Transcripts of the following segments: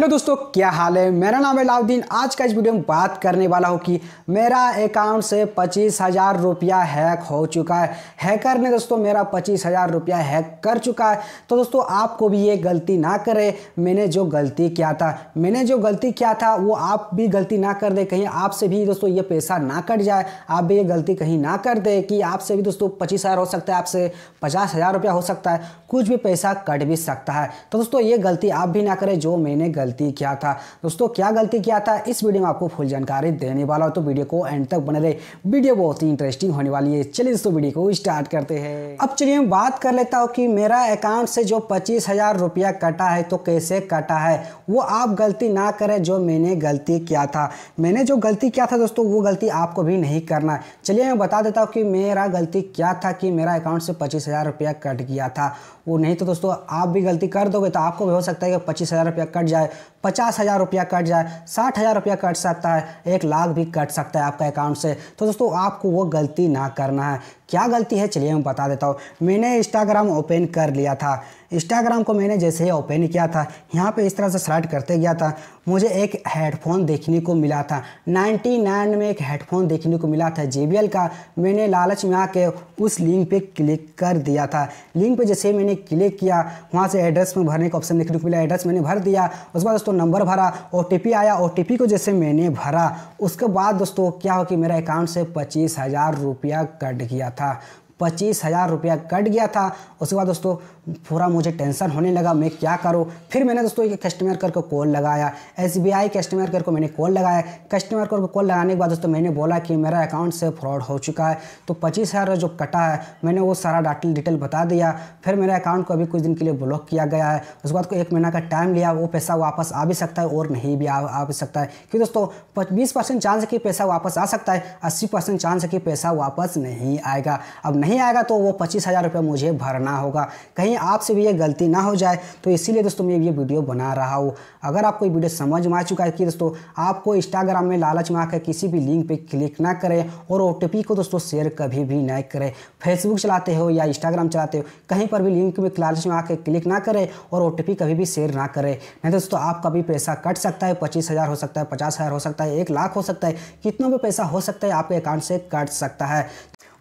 hello दोस्तों क्या हाल है मेरा नाम है लाउद्दीन आज का इस वीडियो में बात करने वाला हूँ कि मेरा अकाउंट से पच्चीस हज़ार रुपया हैक हो चुका है हैकर ने दोस्तों मेरा पच्चीस हज़ार रुपया हैक कर चुका है तो दोस्तों आपको भी ये गलती ना करें मैंने जो गलती किया था मैंने जो गलती किया था वो आप भी गलती ना कर दे कहीं आपसे भी दोस्तों ये पैसा ना कट जाए आप भी ये गलती कहीं ना कर दे कि आपसे भी दोस्तों पच्चीस हो सकता है आपसे पचास हज़ार हो सकता है कुछ भी पैसा कट भी सकता है तो दोस्तों ये गलती आप भी ना करें जो मैंने गलती क्या था दोस्तों क्या गलती किया था इस वीडियो में आपको फुल जानकारी देने वाला हो तो वीडियो को एंड तक बने रहे वीडियो बहुत ही इंटरेस्टिंग होने वाली है चलिए दोस्तों वीडियो को स्टार्ट करते हैं अब चलिए मैं बात कर लेता हूँ कि मेरा अकाउंट से जो पच्चीस हजार रुपया कटा है तो कैसे कटा है वो आप गलती ना करें जो मैंने गलती किया था मैंने जो गलती किया था दोस्तों वो गलती आपको भी नहीं करना चलिए मैं बता देता हूँ कि मेरा गलती क्या था कि मेरा अकाउंट से पच्चीस हज़ार रुपया कट गया था वो नहीं तो दोस्तों आप भी गलती कर दोगे तो आपको भी हो सकता है कि पच्चीस हज़ार रुपया कट जाए पचास हज़ार रुपया कट जाए साठ हज़ार रुपया कट सकता है एक लाख भी कट सकता है आपका अकाउंट से तो दोस्तों आपको वो गलती ना करना है क्या गलती है चलिए मैं बता देता हूँ मैंने इंस्टाग्राम ओपन कर लिया था इंस्टाग्राम को मैंने जैसे ही ओपन किया था यहाँ पे इस तरह से स्लाइड करते गया था मुझे एक हेडफोन देखने को मिला था 99 में एक हेडफोन देखने को मिला था जे का मैंने लालच में आके उस लिंक पे क्लिक कर दिया था लिंक पे जैसे मैंने क्लिक किया वहाँ से एड्रेस में भरने का ऑप्शन देखने को मिला एड्रेस मैंने भर दिया उसके बाद दोस्तों नंबर भरा ओ आया ओ को जैसे मैंने भरा उसके बाद दोस्तों क्या हो कि मेरा अकाउंट से पच्चीस हज़ार रुपया कट गया 他。पच्चीस हज़ार रुपया कट गया था उसके बाद दोस्तों पूरा मुझे टेंशन होने लगा मैं क्या करूँ फिर मैंने दोस्तों एक कस्टमर केयर को कॉल लगाया S B I customer care को मैंने कॉल लगाया कस्टमर केयर को कॉल लगाने के बाद दोस्तों मैंने बोला कि मेरा अकाउंट से फ्रॉड हो चुका है तो पच्चीस हज़ार जो कटा है मैंने वो सारा डाटा डिटेल बता दिया फिर मेरे अकाउंट को अभी कुछ दिन के लिए ब्लॉक किया गया है उसके बाद को एक महीना का टाइम लिया वो पैसा वापस आ भी सकता है और नहीं भी आ, भी सकता है क्योंकि दोस्तों बीस परसेंट चांस है कि पैसा वापस आ सकता है अस्सी परसेंट चांस है कि पैसा वापस नहीं आएगा अब नहीं आएगा तो वो पच्चीस हज़ार रुपये मुझे भरना होगा कहीं आपसे भी ये गलती ना हो जाए तो इसीलिए दोस्तों मैं ये वीडियो बना रहा हूँ अगर आपको ये वीडियो समझ में आ चुका है कि दोस्तों आपको इंस्टाग्राम में लालच में आकर किसी भी लिंक पर क्लिक ना करें और ओ को दोस्तों शेयर कभी भी ना करें फेसबुक चलाते हो या इंस्टाग्राम चलाते हो कहीं पर भी लिंक में लालच में आकर क्लिक ना करें और ओ कभी भी शेयर ना करें नहीं तो दोस्तों आपका भी पैसा कट सकता है पच्चीस हज़ार हो सकता है पचास हज़ार हो सकता है एक लाख हो सकता है कितना भी पैसा हो सकता है आपके अकाउंट से कट सकता है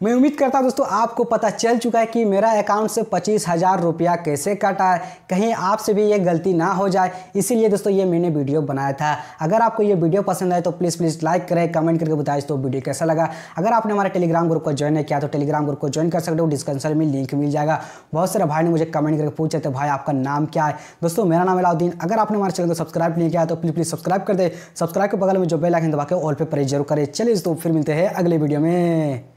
मैं उम्मीद करता हूँ दोस्तों आपको पता चल चुका है कि मेरा अकाउंट से पच्चीस हज़ार रुपया कैसे कटा है कहीं आपसे भी ये गलती ना हो जाए इसीलिए दोस्तों ये मैंने वीडियो बनाया था अगर आपको ये वीडियो पसंद आए तो प्लीज़ प्लीज़ लाइक करें कमेंट करके बताएं तो वीडियो कैसा लगा अगर आपने हमारे टेलीग्राम ग्रुप को ज्वाइन नहीं किया तो टेलीग्राम ग्रुप को ज्वाइन कर सकते हो डिस्क्रिप्शन में लिंक मिल जाएगा बहुत सारे भाई ने मुझे कमेंट करके पूछे थे भाई आपका नाम क्या है दोस्तों मेरा नाम अलाउद्दीन अगर आपने हमारे चैनल को सब्सक्राइब नहीं किया तो प्लीज़ प्लीज़ सब्सक्राइब कर दे सब्सक्राइब के बगल में जो बेलाइन दबा के ऑल पे प्रेस जरूर करें चलिए दोस्तों फिर मिलते हैं अगले वीडियो में